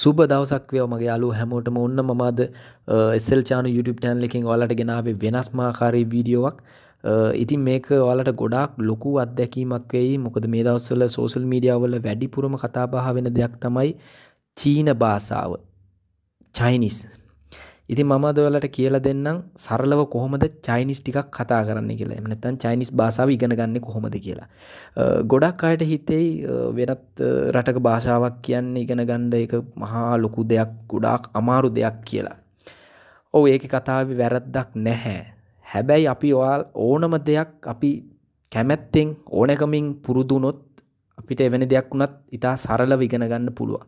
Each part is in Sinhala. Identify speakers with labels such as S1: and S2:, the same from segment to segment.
S1: සුබ දවසක් වේ මගේ යාළුවෝ හැමෝටම ඔන්න මම අද SL channel YouTube channel එකෙන් ඔයාලට ගෙනාවේ වෙනස්ම ආකාරයේ වීඩියෝවක් ඉතින් මේක ඔයාලට ගොඩාක් ලොකු අත්දැකීමක් වෙයි මොකද මේ දවස්වල සෝෂල් මීඩියා වල වැඩිපුරම කතා බහ වෙන දෙයක් තමයි චීන භාෂාව චයිනිස් ඉතින් මම අද ඔයාලට කියලා දෙන්නම් සරලව කොහොමද චයිනිස් ටිකක් කතා කරන්න කියලා. එහෙම නැත්නම් චයිනිස් භාෂාව ඉගෙන ගන්න කොහොමද කියලා. ගොඩක් අයට හිතෙයි වෙනත් රටක භාෂාවක් කියන්න ඉගෙන ගන්න ඒක මහා ලොකු දෙයක්, ගොඩාක් අමාරු දෙයක් කියලා. ඔව් ඒකේ කතාවේ වැරද්දක් නැහැ. හැබැයි අපි ඕනම දෙයක් අපි කැමැත්තෙන් ඕනකමින් පුරුදුනොත් අපිට එවැනි දෙයක් වුණත් ඉතා සරලව ඉගෙන ගන්න පුළුවන්.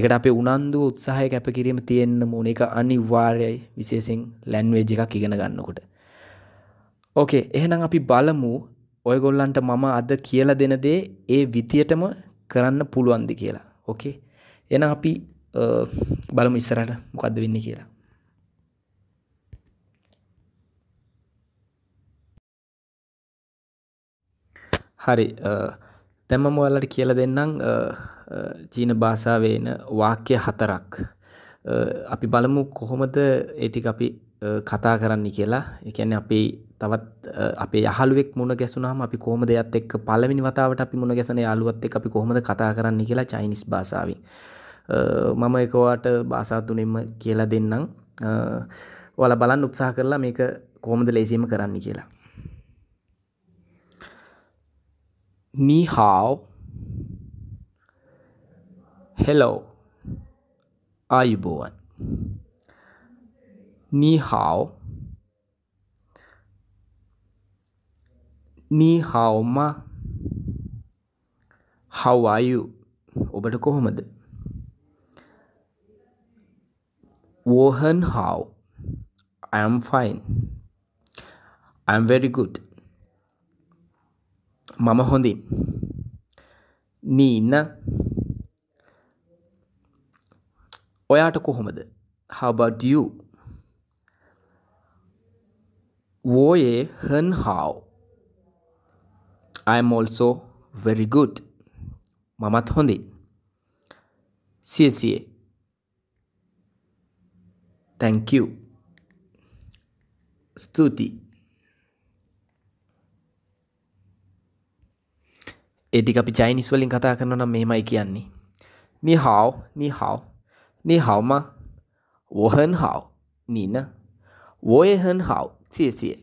S1: එකට අපේ උනන්දුව උත්සාහය කැපකිරීම තියෙන්න ඕන එක අනිවාර්යයි විශේෂයෙන් ලැන්වේජ් එකක් ඉගෙන ගන්නකොට. ඕකේ එහෙනම් අපි බලමු ඔයගොල්ලන්ට මම අද කියලා දෙන දේ ඒ විදියටම කරන්න පුළුවන්ද කියලා. ඕකේ. එහෙනම් අපි බලමු ඉස්සරහට මොකද්ද වෙන්නේ කියලා. හරි දැම්ම මොලට කියල දෙන්නම් චීන භාෂාවේන වාක්‍ය හතරක් අපි බලමු කොහොමද ඒටික අපි කතා කරන්න කියලා එකැන අපි තවත් අපේ යහළුවෙක් මුණ ගැසුනාම අපි කොහොම දෙයක්ත් එක් පලමිනි වතාවට අපි මුණ ගැසන යාලුවත් එක් අපි කොහොමද කතා කරන්න කියලා චයිනිස් භාෂාව මම එකවාට භාසාතුනෙම කියලා දෙන්නම් වල බලන්න උත්සාහ කරලා මේක කොහොමද ලේසිම කරන්න කියලා Ni hao. Hello. ආයුබෝවන්. Ni hao. Ni hao ma. How are you? ඔබට කොහොමද? Wohan how? I am fine. I am very good. මම හොඳින් නීන්න ඔයාට කොහොමද හබඩියු වෝයේ හන් හාව I'm also very good මමත් හොඳින් සියසියේ thank you ස්තුතියි ඒටි අපි චයිනිස් වලින් කතා කරන නම් මෙහෙමයි කියන්නේ නිහාව නිහාව නිහාවම වොහන් හාව නින වොයහන් හාව සියසිය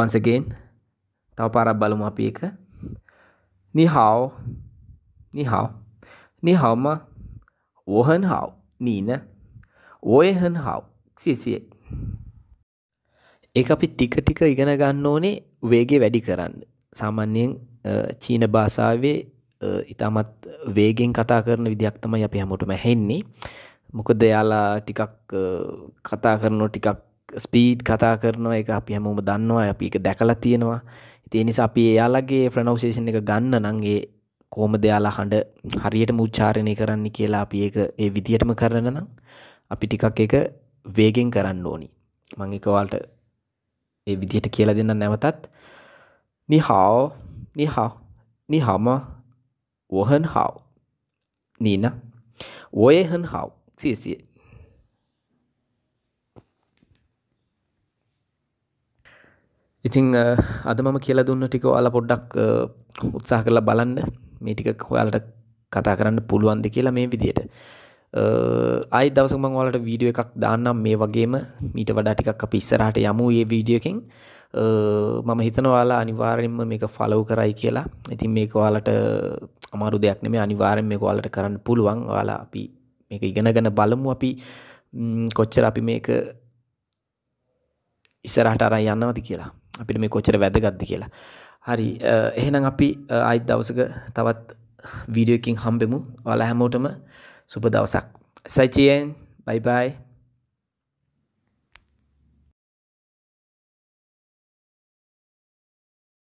S1: once again තව පාරක් බලමු අපි එක නිහාව නිහාව නිහාවම වොහන් හාව නින වොයහන් හාව සියසිය ඒක අපි ටික ටික ඉගෙන ගන්න ඕනේ වේගේ වැඩි කරන්න. සාමාන්‍යයෙන් චීන භාසාාවේ ඉතාමත් වේගෙන් කතා කරන විදියක් තමයි අපි හැමෝටම හෙන්නේ මොකද යාලා ටිකක් කතා කරනවා ටිකක් ස්පීඩ් කතා කරනවා එක අපි හැමෝම දන්නවා අපි එක දැකලා තියෙනවා ඉතින් ඒ නිසා අපි එයාලගේ ප්‍රොනවුන්සේෂන් එක ගන්න නම් ඒ කොහොමද යාලා හඬ හරියටම උච්චාරණය කරන්න කියලා අපි ඒක ඒ විදියටම කරන නම් අපි ටිකක් ඒක වේගෙන් කරන්න ඕනි මම ඒක ඔයාලට ඒ විදිහට කියලා දෙන්න නැවතත් නිහාව නිහාව නිහාම වහන් හාව නීන වය හන් හාව සිසිය ඉතිං අද මම කියල දුන්න ටික ඔයාලා පොඩ්ඩක් උත්සාහ කරලා බලන්න මේ ටික හොයාලට කතා කරන්න පුළුවන්ද කියලා මේ විදියට අයි දවස මං වලට වීඩියෝ එකක් දාන්නම් මේ වගේම මීට වඩා ටිකක් අපි ඉස්සරහට යමු ඒ වීඩියෝ එකෙන් මම හිතනවාලා අනිවාරෙන්ම මේක ෆලව් කරයි කියලා ඉතින් මේක වාලට අමාරු දෙයක් නෙමේ අනිවාරෙන් මේක වාලට කරන්න පුළුවන් වාලා අපි මේක ඉගෙනගෙන බලමු අපි කොච්චර අපි මේක ඉස්සරහට අරන් යන්නවද කියලා අපිට මේ කොච්චර වැදගත්ද කියලා හරි එහෙනම් අපි ආයිත් දවසක තවත් වීඩියෝ එකකින් හම්බෙමු ඔයාලා හැමෝටම Super Dao Sak. Sai Bye bye.